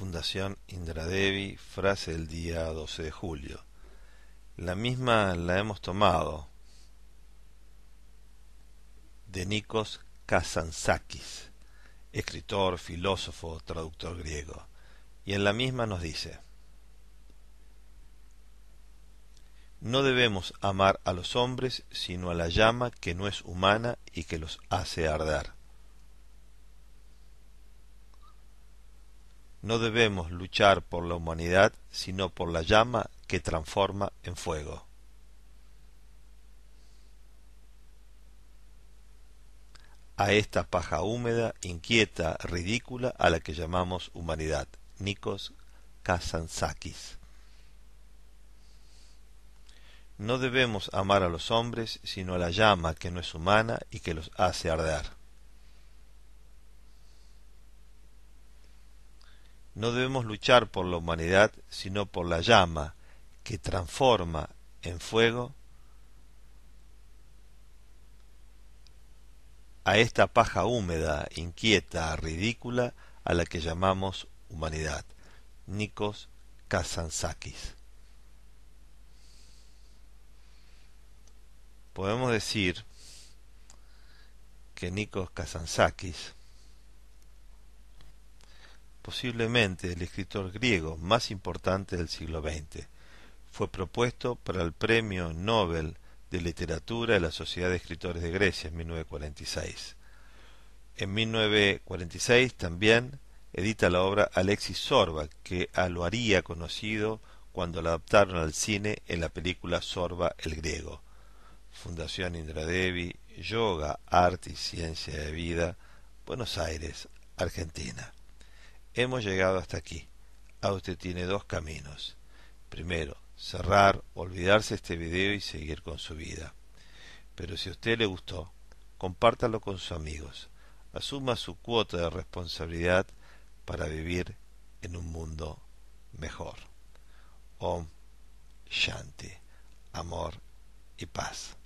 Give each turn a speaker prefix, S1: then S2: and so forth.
S1: Fundación Indra frase del día 12 de julio. La misma la hemos tomado de Nikos Kazantzakis, escritor, filósofo, traductor griego, y en la misma nos dice: No debemos amar a los hombres sino a la llama que no es humana y que los hace arder. No debemos luchar por la humanidad, sino por la llama que transforma en fuego. a esta paja húmeda, inquieta, ridícula a la que llamamos humanidad. Nikos Kazantzakis. No debemos amar a los hombres, sino a la llama que no es humana y que los hace arder. No debemos luchar por la humanidad, sino por la llama que transforma en fuego a esta paja húmeda, inquieta, ridícula, a la que llamamos humanidad. Nikos Kazantzakis. Podemos decir que Nikos Kazantzakis posiblemente el escritor griego más importante del siglo XX. Fue propuesto para el Premio Nobel de Literatura de la Sociedad de Escritores de Grecia en 1946. En 1946 también edita la obra Alexis Sorba, que a lo haría conocido cuando la adaptaron al cine en la película Sorba el Griego. Fundación Indradevi, Yoga, Arte y Ciencia de Vida, Buenos Aires, Argentina. Hemos llegado hasta aquí. A usted tiene dos caminos. Primero, cerrar, olvidarse este video y seguir con su vida. Pero si a usted le gustó, compártalo con sus amigos. Asuma su cuota de responsabilidad para vivir en un mundo mejor. Om Shanti, amor y paz.